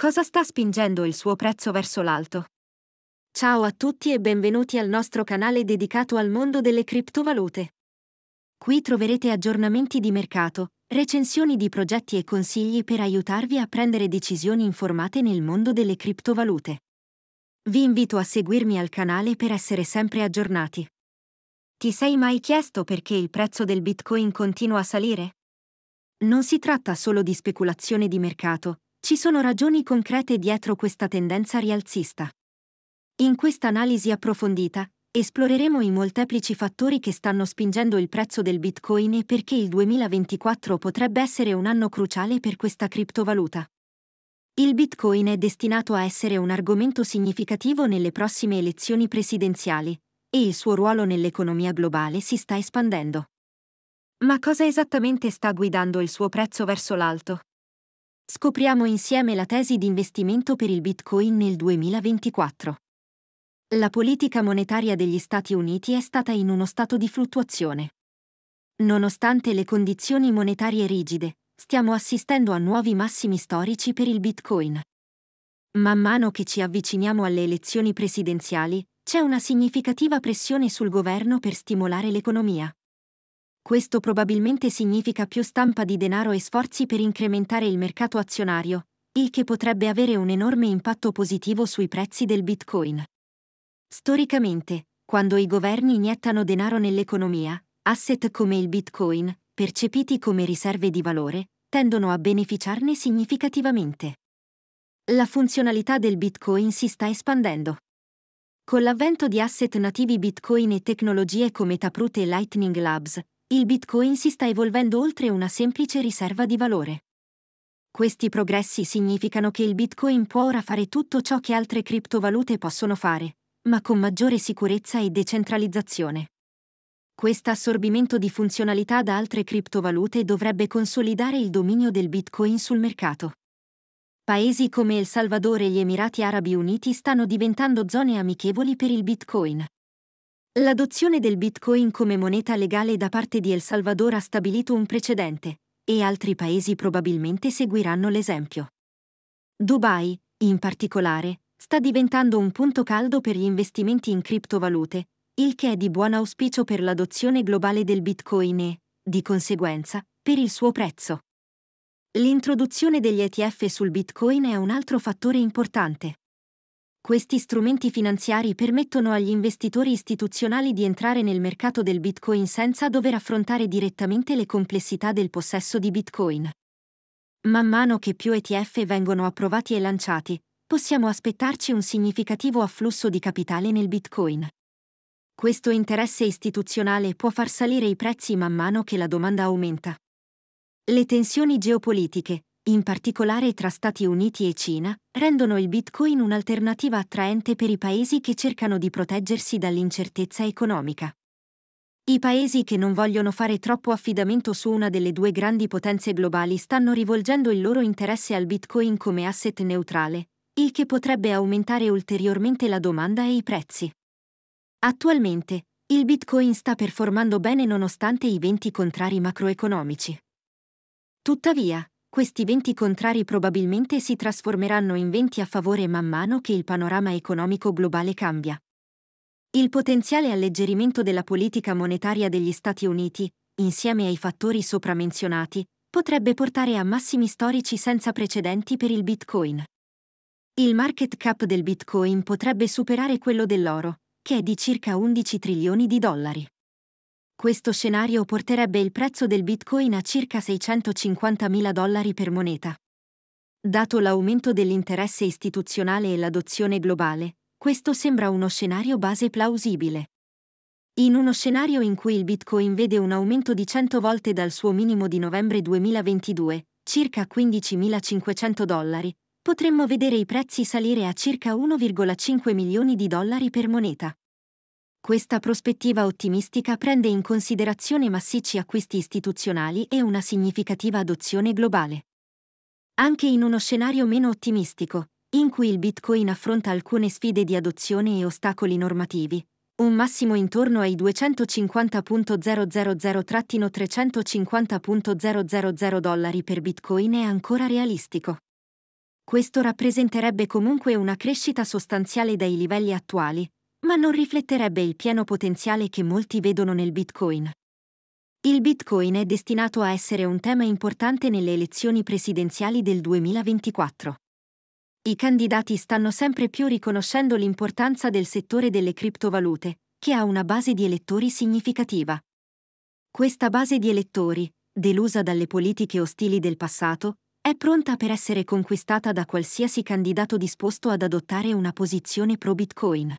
Cosa sta spingendo il suo prezzo verso l'alto? Ciao a tutti e benvenuti al nostro canale dedicato al mondo delle criptovalute. Qui troverete aggiornamenti di mercato, recensioni di progetti e consigli per aiutarvi a prendere decisioni informate nel mondo delle criptovalute. Vi invito a seguirmi al canale per essere sempre aggiornati. Ti sei mai chiesto perché il prezzo del Bitcoin continua a salire? Non si tratta solo di speculazione di mercato, ci sono ragioni concrete dietro questa tendenza rialzista. In questa analisi approfondita, esploreremo i molteplici fattori che stanno spingendo il prezzo del Bitcoin e perché il 2024 potrebbe essere un anno cruciale per questa criptovaluta. Il Bitcoin è destinato a essere un argomento significativo nelle prossime elezioni presidenziali, e il suo ruolo nell'economia globale si sta espandendo. Ma cosa esattamente sta guidando il suo prezzo verso l'alto? Scopriamo insieme la tesi di investimento per il Bitcoin nel 2024. La politica monetaria degli Stati Uniti è stata in uno stato di fluttuazione. Nonostante le condizioni monetarie rigide, stiamo assistendo a nuovi massimi storici per il Bitcoin. Man mano che ci avviciniamo alle elezioni presidenziali, c'è una significativa pressione sul governo per stimolare l'economia. Questo probabilmente significa più stampa di denaro e sforzi per incrementare il mercato azionario, il che potrebbe avere un enorme impatto positivo sui prezzi del Bitcoin. Storicamente, quando i governi iniettano denaro nell'economia, asset come il Bitcoin, percepiti come riserve di valore, tendono a beneficiarne significativamente. La funzionalità del Bitcoin si sta espandendo. Con l'avvento di asset nativi Bitcoin e tecnologie come Taproot e Lightning Labs, il Bitcoin si sta evolvendo oltre una semplice riserva di valore. Questi progressi significano che il Bitcoin può ora fare tutto ciò che altre criptovalute possono fare, ma con maggiore sicurezza e decentralizzazione. Questo assorbimento di funzionalità da altre criptovalute dovrebbe consolidare il dominio del Bitcoin sul mercato. Paesi come El Salvador e gli Emirati Arabi Uniti stanno diventando zone amichevoli per il Bitcoin, L'adozione del Bitcoin come moneta legale da parte di El Salvador ha stabilito un precedente, e altri paesi probabilmente seguiranno l'esempio. Dubai, in particolare, sta diventando un punto caldo per gli investimenti in criptovalute, il che è di buon auspicio per l'adozione globale del Bitcoin e, di conseguenza, per il suo prezzo. L'introduzione degli ETF sul Bitcoin è un altro fattore importante. Questi strumenti finanziari permettono agli investitori istituzionali di entrare nel mercato del Bitcoin senza dover affrontare direttamente le complessità del possesso di Bitcoin. Man mano che più ETF vengono approvati e lanciati, possiamo aspettarci un significativo afflusso di capitale nel Bitcoin. Questo interesse istituzionale può far salire i prezzi man mano che la domanda aumenta. Le tensioni geopolitiche, in particolare tra Stati Uniti e Cina, rendono il Bitcoin un'alternativa attraente per i paesi che cercano di proteggersi dall'incertezza economica. I paesi che non vogliono fare troppo affidamento su una delle due grandi potenze globali stanno rivolgendo il loro interesse al Bitcoin come asset neutrale, il che potrebbe aumentare ulteriormente la domanda e i prezzi. Attualmente, il Bitcoin sta performando bene nonostante i venti contrari macroeconomici. Tuttavia, questi 20 contrari probabilmente si trasformeranno in 20 a favore man mano che il panorama economico globale cambia. Il potenziale alleggerimento della politica monetaria degli Stati Uniti, insieme ai fattori sopra menzionati, potrebbe portare a massimi storici senza precedenti per il Bitcoin. Il market cap del Bitcoin potrebbe superare quello dell'oro, che è di circa 11 trilioni di dollari. Questo scenario porterebbe il prezzo del Bitcoin a circa 650.000 dollari per moneta. Dato l'aumento dell'interesse istituzionale e l'adozione globale, questo sembra uno scenario base plausibile. In uno scenario in cui il Bitcoin vede un aumento di 100 volte dal suo minimo di novembre 2022, circa 15.500 dollari, potremmo vedere i prezzi salire a circa 1,5 milioni di dollari per moneta. Questa prospettiva ottimistica prende in considerazione massicci acquisti istituzionali e una significativa adozione globale. Anche in uno scenario meno ottimistico, in cui il Bitcoin affronta alcune sfide di adozione e ostacoli normativi, un massimo intorno ai 250.000-350.000 dollari per Bitcoin è ancora realistico. Questo rappresenterebbe comunque una crescita sostanziale dai livelli attuali, ma non rifletterebbe il pieno potenziale che molti vedono nel Bitcoin. Il Bitcoin è destinato a essere un tema importante nelle elezioni presidenziali del 2024. I candidati stanno sempre più riconoscendo l'importanza del settore delle criptovalute, che ha una base di elettori significativa. Questa base di elettori, delusa dalle politiche ostili del passato, è pronta per essere conquistata da qualsiasi candidato disposto ad adottare una posizione pro-Bitcoin.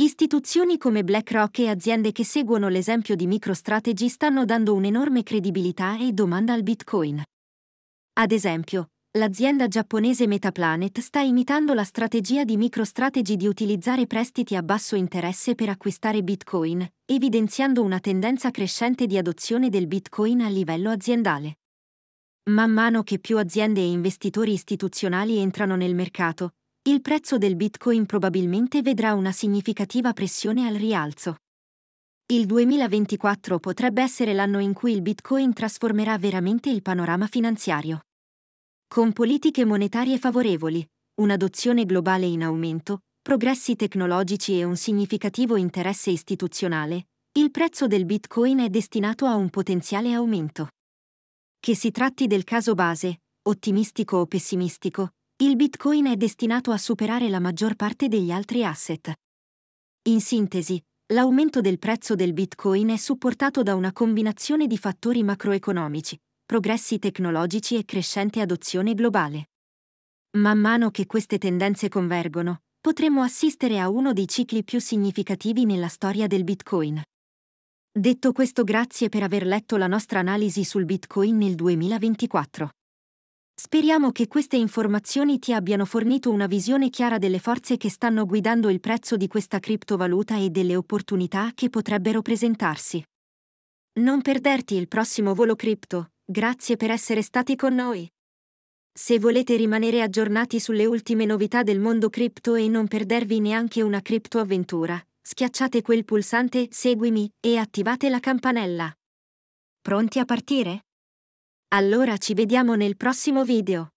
Istituzioni come BlackRock e aziende che seguono l'esempio di MicroStrategy stanno dando un'enorme credibilità e domanda al Bitcoin. Ad esempio, l'azienda giapponese Metaplanet sta imitando la strategia di MicroStrategy di utilizzare prestiti a basso interesse per acquistare Bitcoin, evidenziando una tendenza crescente di adozione del Bitcoin a livello aziendale. Man mano che più aziende e investitori istituzionali entrano nel mercato, il prezzo del Bitcoin probabilmente vedrà una significativa pressione al rialzo. Il 2024 potrebbe essere l'anno in cui il Bitcoin trasformerà veramente il panorama finanziario. Con politiche monetarie favorevoli, un'adozione globale in aumento, progressi tecnologici e un significativo interesse istituzionale, il prezzo del Bitcoin è destinato a un potenziale aumento. Che si tratti del caso base, ottimistico o pessimistico, il Bitcoin è destinato a superare la maggior parte degli altri asset. In sintesi, l'aumento del prezzo del Bitcoin è supportato da una combinazione di fattori macroeconomici, progressi tecnologici e crescente adozione globale. Man mano che queste tendenze convergono, potremmo assistere a uno dei cicli più significativi nella storia del Bitcoin. Detto questo grazie per aver letto la nostra analisi sul Bitcoin nel 2024. Speriamo che queste informazioni ti abbiano fornito una visione chiara delle forze che stanno guidando il prezzo di questa criptovaluta e delle opportunità che potrebbero presentarsi. Non perderti il prossimo volo cripto, grazie per essere stati con noi. Se volete rimanere aggiornati sulle ultime novità del mondo cripto e non perdervi neanche una criptoavventura, schiacciate quel pulsante Seguimi e attivate la campanella. Pronti a partire? Allora ci vediamo nel prossimo video.